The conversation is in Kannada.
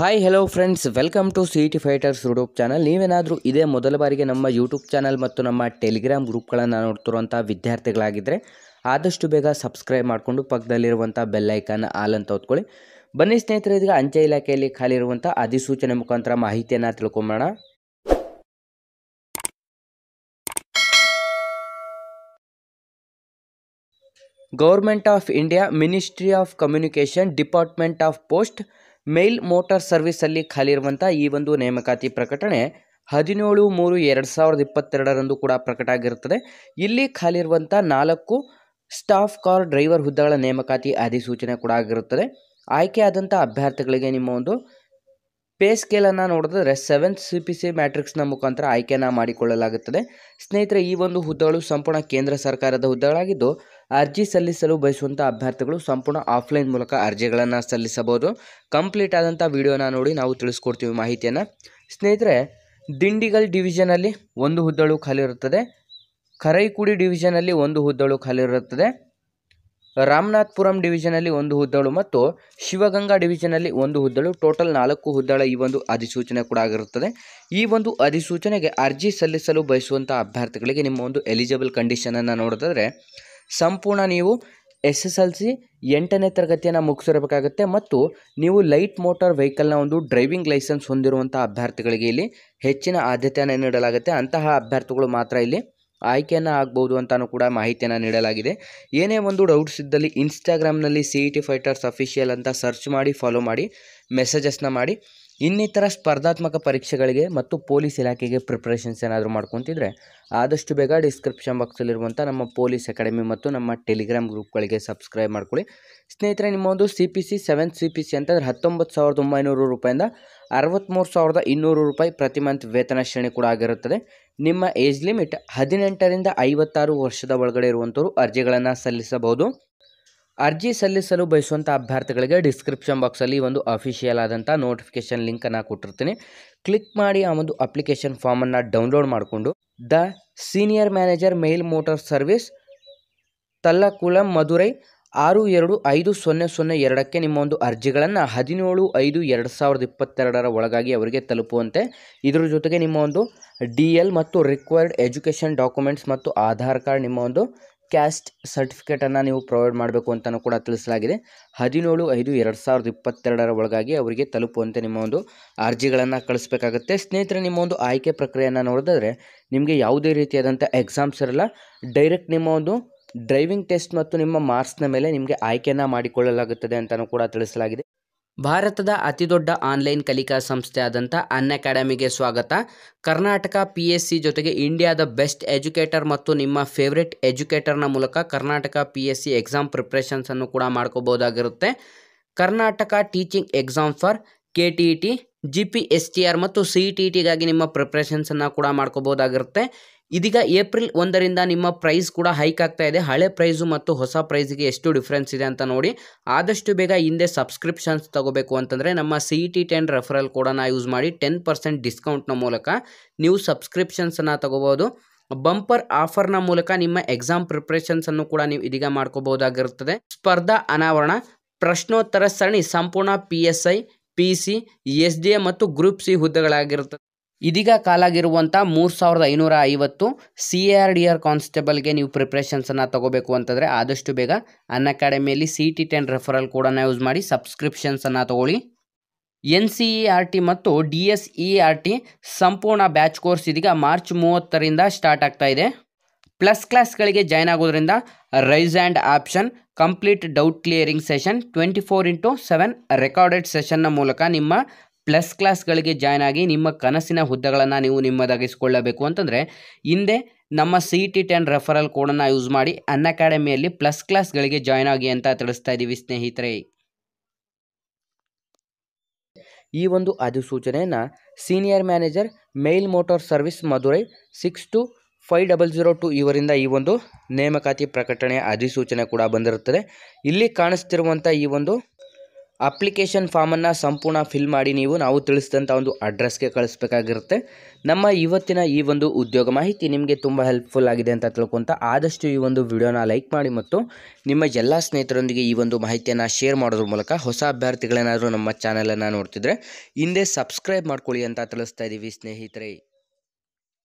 hi hello friends welcome to T fighters YouTube channel ನೀವೇನಾದರೂ ಇದೇ ಮೊದಲ ಬಾರಿಗೆ ನಮ್ಮ ಯೂಟ್ಯೂಬ್ ಚಾನಲ್ ಮತ್ತು ನಮ್ಮ ಟೆಲಿಗ್ರಾಮ್ ಗ್ರೂಪ್ಗಳನ್ನು ನೋಡ್ತಿರುವಂಥ ವಿದ್ಯಾರ್ಥಿಗಳಾಗಿದ್ದರೆ ಆದಷ್ಟು ಬೇಗ ಸಬ್ಸ್ಕ್ರೈಬ್ ಮಾಡಿಕೊಂಡು ಪಕ್ಕದಲ್ಲಿರುವಂಥ ಬೆಲ್ಲೈಕನ್ ಆಲ್ ಅಂತ ಹೊತ್ಕೊಳ್ಳಿ ಬನ್ನಿ ಸ್ನೇಹಿತರೆ ಇದೀಗ ಅಂಚೆ ಇಲಾಖೆಯಲ್ಲಿ ಖಾಲಿ ಇರುವಂಥ ಅಧಿಸೂಚನೆ ಮುಖಾಂತರ ಮಾಹಿತಿಯನ್ನು ತಿಳ್ಕೊಂಬೋಣ government of India ministry of communication department of post mail motor ಸರ್ವಿಸಲ್ಲಿ ಖಾಲಿರುವಂಥ ಈ ಒಂದು ನೇಮಕಾತಿ ಪ್ರಕಟಣೆ ಹದಿನೇಳು ಮೂರು ಎರಡು ಸಾವಿರದ ಇಪ್ಪತ್ತೆರಡರಂದು ಕೂಡ ಪ್ರಕಟ ಆಗಿರುತ್ತದೆ ಇಲ್ಲಿ ಖಾಲಿರುವಂಥ ನಾಲ್ಕು ಸ್ಟಾಫ್ ಕಾರ್ ಡ್ರೈವರ್ ಹುದ್ದೆಗಳ ನೇಮಕಾತಿ ಅಧಿಸೂಚನೆ ಕೂಡ ಆಗಿರುತ್ತದೆ ಆಯ್ಕೆಯಾದಂಥ ಅಭ್ಯರ್ಥಿಗಳಿಗೆ ನಿಮ್ಮ ಒಂದು ಪೇ ಸ್ಕೇಲನ್ನು ನೋಡಿದ್ರೆ ಸೆವೆನ್ ಸಿ ಪಿ ಸಿ ಮ್ಯಾಟ್ರಿಕ್ಸ್ನ ಮುಖಾಂತರ ಆಯ್ಕೆಯನ್ನು ಮಾಡಿಕೊಳ್ಳಲಾಗುತ್ತದೆ ಸ್ನೇಹಿತರೆ ಈ ಒಂದು ಹುದ್ದೆಗಳು ಸಂಪೂರ್ಣ ಕೇಂದ್ರ ಸರ್ಕಾರದ ಹುದ್ದೆಗಳಾಗಿದ್ದು ಅರ್ಜಿ ಸಲ್ಲಿಸಲು ಬಯಸುವಂಥ ಅಭ್ಯರ್ಥಿಗಳು ಸಂಪೂರ್ಣ ಆಫ್ಲೈನ್ ಮೂಲಕ ಅರ್ಜಿಗಳನ್ನು ಸಲ್ಲಿಸಬಹುದು ಕಂಪ್ಲೀಟ್ ಆದಂಥ ವಿಡಿಯೋನ ನೋಡಿ ನಾವು ತಿಳಿಸ್ಕೊಡ್ತೀವಿ ಮಾಹಿತಿಯನ್ನು ಸ್ನೇಹಿತರೆ ದಿಂಡಿಗಲ್ ಡಿವಿಷನಲ್ಲಿ ಒಂದು ಹುದ್ದೆಗಳು ಖಾಲಿ ಇರುತ್ತದೆ ಕರೈಕುಡಿ ಡಿವಿಷನಲ್ಲಿ ಒಂದು ಹುದ್ದೆಗಳು ಖಾಲಿ ಇರುತ್ತದೆ ರಾಮನಾಥ್ಪುರಂ ಡಿವಿಷನಲ್ಲಿ ಒಂದು ಹುದ್ದಳು ಮತ್ತು ಶಿವಗಂಗಾ ಡಿವಿಷನಲ್ಲಿ ಒಂದು ಹುದ್ದಳು ಟೋಟಲ್ ನಾಲ್ಕು ಹುದ್ದಳ ಈ ಒಂದು ಅಧಿಸೂಚನೆ ಕೂಡ ಆಗಿರುತ್ತದೆ ಈ ಒಂದು ಅಧಿಸೂಚನೆಗೆ ಅರ್ಜಿ ಸಲ್ಲಿಸಲು ಬಯಸುವಂಥ ಅಭ್ಯರ್ಥಿಗಳಿಗೆ ನಿಮ್ಮ ಒಂದು ಎಲಿಜಿಬಲ್ ಕಂಡೀಷನನ್ನು ನೋಡಿದ್ರೆ ಸಂಪೂರ್ಣ ನೀವು ಎಸ್ ಎಸ್ ಎಲ್ ಸಿ ಎಂಟನೇ ತರಗತಿಯನ್ನು ಮುಗಿಸಿರಬೇಕಾಗುತ್ತೆ ಮತ್ತು ನೀವು ಲೈಟ್ ಮೋಟಾರ್ ವೆಹಿಕಲ್ನ ಒಂದು ಡ್ರೈವಿಂಗ್ ಲೈಸೆನ್ಸ್ ಹೊಂದಿರುವಂಥ ಅಭ್ಯರ್ಥಿಗಳಿಗೆ ಇಲ್ಲಿ ಹೆಚ್ಚಿನ ಆದ್ಯತೆಯನ್ನು ನೀಡಲಾಗುತ್ತೆ ಅಂತಹ ಅಭ್ಯರ್ಥಿಗಳು ಮಾತ್ರ ಇಲ್ಲಿ ಆಯ್ಕೆಯನ್ನು ಆಗ್ಬೋದು ಅಂತಲೂ ಕೂಡ ಮಾಹಿತಿಯನ್ನು ನೀಡಲಾಗಿದೆ ಏನೇ ಒಂದು ಡೌಟ್ಸ್ ಇದ್ದಲ್ಲಿ ಇನ್ಸ್ಟಾಗ್ರಾಮ್ನಲ್ಲಿ C E T fighters official ಅಂತ ಸರ್ಚ್ ಮಾಡಿ ಫಾಲೋ ಮಾಡಿ ಮೆಸೇಜಸ್ನ ಮಾಡಿ ಇನ್ನಿತರ ಸ್ಪರ್ಧಾತ್ಮಕ ಪರೀಕ್ಷೆಗಳಿಗೆ ಮತ್ತು ಪೊಲೀಸ್ ಇಲಾಖೆಗೆ ಪ್ರಿಪ್ರೇಷನ್ಸ್ ಏನಾದರೂ ಮಾಡ್ಕೊತಿದ್ರೆ ಆದಷ್ಟು ಬೇಗ ಡಿಸ್ಕ್ರಿಪ್ಷನ್ ಬಾಕ್ಸಲ್ಲಿರುವಂಥ ನಮ್ಮ ಪೊಲೀಸ್ ಅಕಾಡೆಮಿ ಮತ್ತು ನಮ್ಮ ಟೆಲಿಗ್ರಾಮ್ ಗ್ರೂಪ್ಗಳಿಗೆ ಸಬ್ಸ್ಕ್ರೈಬ್ ಮಾಡ್ಕೊಳ್ಳಿ ಸ್ನೇಹಿತರೆ ನಿಮ್ಮ ಒಂದು C P C seventh C P C ಅಂತಂದರೆ ಹತ್ತೊಂಬತ್ತು ಸಾವಿರದ ಒಂಬೈನೂರು ರೂಪಾಯಿಂದ ಅರವತ್ತ್ಮೂರು ಸಾವಿರದ ಇನ್ನೂರು ರೂಪಾಯಿ ಪ್ರತಿ ಮಂತ್ ವೇತನ ಶ್ರೇಣಿ ಕೂಡ ಆಗಿರುತ್ತದೆ ನಿಮ್ಮ ಏಜ್ ಲಿಮಿಟ್ ಹದಿನೆಂಟರಿಂದ ಐವತ್ತಾರು ವರ್ಷದ ಒಳಗಡೆ ಇರುವಂಥವ್ರು ಅರ್ಜಿಗಳನ್ನು ಸಲ್ಲಿಸಬಹುದು ಅರ್ಜಿ ಸಲ್ಲಿಸಲು ಬಯಸುವಂಥ ಅಭ್ಯರ್ಥಿಗಳಿಗೆ ಡಿಸ್ಕ್ರಿಪ್ಷನ್ ಬಾಕ್ಸಲ್ಲಿ ಒಂದು ಅಫಿಷಿಯಲ್ ಆದಂಥ ನೋಟಿಫಿಕೇಷನ್ ಲಿಂಕನ್ನು ಕೊಟ್ಟಿರ್ತೀನಿ ಕ್ಲಿಕ್ ಮಾಡಿ ಆ ಒಂದು ಅಪ್ಲಿಕೇಶನ್ ಫಾರ್ಮನ್ನು ಡೌನ್ಲೋಡ್ ಮಾಡಿಕೊಂಡು the senior manager mail motor service Tallakulam Madurai ಆರು ಎರಡು ಐದು ಸೊನ್ನೆ ಸೊನ್ನೆ ಎರಡಕ್ಕೆ ನಿಮ್ಮ ಒಂದು ಅರ್ಜಿಗಳನ್ನು ಹದಿನೇಳು ಐದು ಎರಡು ಸಾವಿರದ ಇಪ್ಪತ್ತೆರಡರ ಒಳಗಾಗಿ ಅವರಿಗೆ ತಲುಪುವಂತೆ ಇದರ ಜೊತೆಗೆ ನಿಮ್ಮ ಒಂದು ಡಿ ಎಲ್ ಮತ್ತು ರಿಕ್ವೈರ್ಡ್ ಎಜುಕೇಷನ್ ಡಾಕ್ಯುಮೆಂಟ್ಸ್ ಮತ್ತು ಆಧಾರ್ ಕಾರ್ಡ್ ನಿಮ್ಮ ಒಂದು ಕ್ಯಾಸ್ಟ್ ಸರ್ಟಿಫಿಕೇಟನ್ನು ನೀವು ಪ್ರೊವೈಡ್ ಮಾಡಬೇಕು ಅಂತಲೂ ಕೂಡ ತಿಳಿಸಲಾಗಿದೆ ಹದಿನೇಳು ಐದು ಎರಡು ಸಾವಿರದ ಇಪ್ಪತ್ತೆರಡರ ಒಳಗಾಗಿ ಅವರಿಗೆ ತಲುಪುವಂತೆ ನಿಮ್ಮ ಒಂದು ಅರ್ಜಿಗಳನ್ನು ಕಳಿಸಬೇಕಾಗುತ್ತೆ ಸ್ನೇಹಿತರೆ ನಿಮ್ಮ ಒಂದು ಆಯ್ಕೆ ಪ್ರಕ್ರಿಯೆಯನ್ನು ನೋಡಿದ್ರೆ ನಿಮಗೆ ಯಾವುದೇ ರೀತಿಯಾದಂಥ ಎಕ್ಸಾಮ್ಸ್ ಇರಲ್ಲ ಡೈರೆಕ್ಟ್ ನಿಮ್ಮ ಒಂದು ಡ್ರೈವಿಂಗ್ ಟೆಸ್ಟ್ ಮತ್ತು ನಿಮ್ಮ ಮಾರ್ಕ್ಸ್ನ ಮೇಲೆ ನಿಮಗೆ ಆಯ್ಕೆಯನ್ನು ಮಾಡಿಕೊಳ್ಳಲಾಗುತ್ತದೆ ಅಂತಲೂ ಕೂಡ ತಿಳಿಸಲಾಗಿದೆ ಭಾರತದ ಅತಿದೊಡ್ಡ ಆನ್ಲೈನ್ ಕಲಿಕಾ ಸಂಸ್ಥೆಯಾದಂಥ ಅನ್ ಅಕಾಡೆಮಿಗೆ ಸ್ವಾಗತ ಕರ್ನಾಟಕ ಪಿ ಎಸ್ ಸಿ ಜೊತೆಗೆ ಇಂಡಿಯಾದ ಬೆಸ್ಟ್ ಎಜುಕೇಟರ್ ಮತ್ತು ನಿಮ್ಮ ಫೇವ್ರೆಟ್ ಎಜುಕೇಟರ್ನ ಮೂಲಕ Karnataka P S C exam ಪ್ರಿಪ್ರೇಷನ್ಸನ್ನು ಕೂಡ ಮಾಡ್ಕೋಬೋದಾಗಿರುತ್ತೆ Karnataka teaching exam for K T E T G P S T R ಮತ್ತು ಸಿ ಇ ಟಿಗಾಗಿ ನಿಮ್ಮ ಪ್ರಿಪ್ರೇಷನ್ಸನ್ನು ಕೂಡ ಮಾಡ್ಕೋಬೋದಾಗಿರುತ್ತೆ ಇದೀಗ ಏಪ್ರಿಲ್ ಒಂದರಿಂದ ನಿಮ್ಮ ಪ್ರೈಸ್ ಕೂಡ ಹೈಕ್ ಆಗ್ತಾ ಇದೆ ಹಳೆ ಪ್ರೈಸು ಮತ್ತು ಹೊಸ ಪ್ರೈಸ್ಗೆ ಎಷ್ಟು ಡಿಫ್ರೆನ್ಸ್ ಇದೆ ಅಂತ ನೋಡಿ ಆದಷ್ಟು ಬೇಗ ಹಿಂದೆ ಸಬ್ಸ್ಕ್ರಿಪ್ಷನ್ಸ್ ತಗೋಬೇಕು ಅಂತಂದರೆ ನಮ್ಮ C E T ten referral ಕೋಡನ್ನು ಯೂಸ್ ಮಾಡಿ ಟೆನ್ ಪರ್ಸೆಂಟ್ ಡಿಸ್ಕೌಂಟ್ನ ಮೂಲಕ ನೀವು ಸಬ್ಸ್ಕ್ರಿಪ್ಷನ್ಸನ್ನು ತಗೋಬೋದು ಬಂಪರ್ ಆಫರ್ನ ಮೂಲಕ ನಿಮ್ಮ ಎಕ್ಸಾಮ್ ಪ್ರಿಪ್ರೇಷನ್ಸನ್ನು ಕೂಡ ನೀವು ಇದೀಗ ಮಾಡ್ಕೋಬಹುದಾಗಿರುತ್ತದೆ ಸ್ಪರ್ಧಾ ಅನಾವರಣ ಪ್ರಶ್ನೋತ್ತರ ಸರಣಿ ಸಂಪೂರ್ಣ P S I P C S D A ಮತ್ತು ಗ್ರೂಪ್ ಸಿ ಹುದ್ದೆಗಳಾಗಿರುತ್ತದೆ ಇದೀಗ ಕಾಲಾಗಿರುವಂಥ ಮೂರು ಸಾವಿರದ ಐನೂರ ಐವತ್ತು ಸಿ ಆರ್ ಡಿ ಆರ್ ಕಾನ್ಸ್ಟೇಬಲ್ಗೆ ನೀವು ಪ್ರಿಪ್ರೇಷನ್ಸನ್ನು ತೊಗೋಬೇಕು ಅಂತಂದರೆ ಆದಷ್ಟು ಬೇಗ ಅನ್ ಅಕಾಡೆಮಿಯಲ್ಲಿ ಸಿ ಟಿ ಟೆನ್ ರೆಫರಲ್ ಕೂಡ ಯೂಸ್ ಮಾಡಿ ಸಬ್ಸ್ಕ್ರಿಪ್ಷನ್ಸನ್ನು ತೊಗೊಳ್ಳಿ N C E R T ಮತ್ತು D S E R T ಸಂಪೂರ್ಣ ಬ್ಯಾಚ್ ಕೋರ್ಸ್ ಇದೀಗ ಮಾರ್ಚ್ ಮೂವತ್ತರಿಂದ ಸ್ಟಾರ್ಟ್ ಆಗ್ತಾ ಇದೆ ಪ್ಲಸ್ ಕ್ಲಾಸ್ಗಳಿಗೆ ಜಾಯ್ನ್ ಆಗೋದ್ರಿಂದ rise and option complete doubt clearing session twenty four into seven recorded ಸೆಷನ್ನ ಮೂಲಕ ನಿಮ್ಮ ಪ್ಲಸ್ ಕ್ಲಾಸ್ಗಳಿಗೆ ಜಾಯ್ನ್ ಆಗಿ ನಿಮ್ಮ ಕನಸಿನ ಹುದ್ದೆಗಳನ್ನು ನೀವು ನಿಮ್ಮದಾಗಿಸಿಕೊಳ್ಳಬೇಕು ಅಂತಂದರೆ ಹಿಂದೆ ನಮ್ಮ ಸಿ ಟಿ ಟೆನ್ ರೆಫರಲ್ ಕೋಡನ್ನು ಯೂಸ್ ಮಾಡಿ ಅನ್ ಅಕಾಡೆಮಿಯಲ್ಲಿ ಪ್ಲಸ್ ಕ್ಲಾಸ್ಗಳಿಗೆ ಜಾಯ್ನ್ ಆಗಿ ಅಂತ ತಿಳಿಸ್ತಾ ಇದ್ದೀವಿ ಸ್ನೇಹಿತರೆ ಈ ಒಂದು ಅಧಿಸೂಚನೆಯನ್ನು senior manager mail motor service Madurai six two five double zero two ಇವರಿಂದ ಈ ಒಂದು ನೇಮಕಾತಿ ಪ್ರಕಟಣೆಯ ಅಧಿಸೂಚನೆ ಕೂಡ ಬಂದಿರುತ್ತದೆ ಇಲ್ಲಿ ಕಾಣಿಸ್ತಿರುವಂಥ ಈ ಒಂದು ಅಪ್ಲಿಕೇಶನ್ ಫಾರ್ಮನ್ನು ಸಂಪೂರ್ಣ ಫಿಲ್ ಮಾಡಿ ನೀವು ನಾವು ತಿಳಿಸಿದಂಥ ಒಂದು ಅಡ್ರೆಸ್ಗೆ ಕಳಿಸ್ಬೇಕಾಗಿರುತ್ತೆ ನಮ್ಮ ಇವತ್ತಿನ ಈ ಒಂದು ಉದ್ಯೋಗ ಮಾಹಿತಿ ನಿಮಗೆ ತುಂಬ ಹೆಲ್ಪ್ಫುಲ್ ಆಗಿದೆ ಅಂತ ತಿಳ್ಕೊತ ಆದಷ್ಟು ಈ ಒಂದು ವಿಡಿಯೋನ ಲೈಕ್ ಮಾಡಿ ಮತ್ತು ನಿಮ್ಮ ಎಲ್ಲ ಸ್ನೇಹಿತರೊಂದಿಗೆ ಈ ಒಂದು ಮಾಹಿತಿಯನ್ನು ಶೇರ್ ಮಾಡೋದ್ರ ಮೂಲಕ ಹೊಸ ಅಭ್ಯರ್ಥಿಗಳೇನಾದರೂ ನಮ್ಮ ಚಾನಲನ್ನು ನೋಡ್ತಿದ್ರೆ ಹಿಂದೆ ಸಬ್ಸ್ಕ್ರೈಬ್ ಮಾಡ್ಕೊಳ್ಳಿ ಅಂತ ತಿಳಿಸ್ತಾ ಇದ್ದೀವಿ ಸ್ನೇಹಿತರೆ